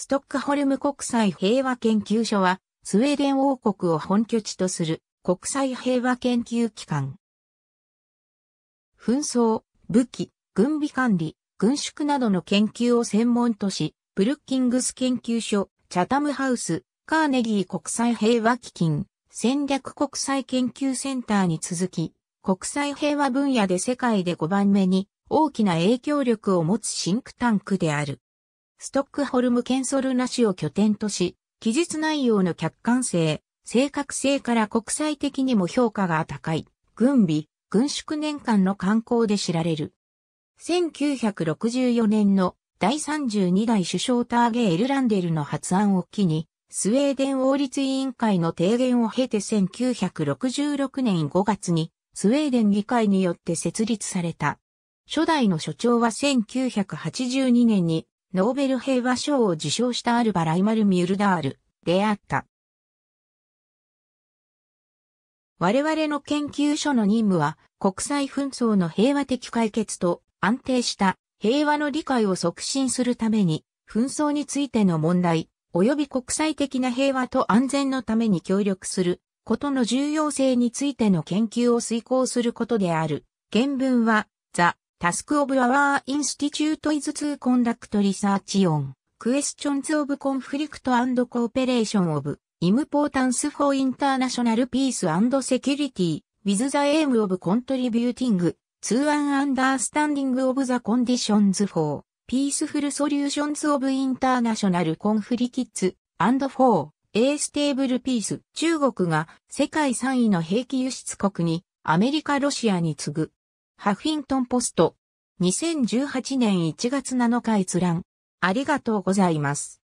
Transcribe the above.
ストックホルム国際平和研究所は、スウェーデン王国を本拠地とする国際平和研究機関。紛争、武器、軍備管理、軍縮などの研究を専門とし、ブルッキングス研究所、チャタムハウス、カーネギー国際平和基金、戦略国際研究センターに続き、国際平和分野で世界で5番目に大きな影響力を持つシンクタンクである。ストックホルムケンソルナ市を拠点とし、記述内容の客観性、正確性から国際的にも評価が高い、軍備、軍縮年間の観光で知られる。1964年の第32代首相ターゲ・エルランデルの発案を機に、スウェーデン王立委員会の提言を経て1966年5月に、スウェーデン議会によって設立された。初代の所長は1982年にノーベル平和賞を受賞したアルバ・ライマル・ミュルダールであった。我々の研究所の任務は国際紛争の平和的解決と安定した平和の理解を促進するために紛争についての問題及び国際的な平和と安全のために協力することの重要性についての研究を遂行することである。原文はザ・ Task of our institute is to conduct research on questions of conflict and cooperation of importance for international peace and security with the aim of contributing to an understanding of the conditions for peaceful solutions of international conflicts and for a stable peace. 中国が世界3位の兵器輸出国にアメリカ・ロシアに次ぐハフィントンポスト。2018年1月7日閲覧。ありがとうございます。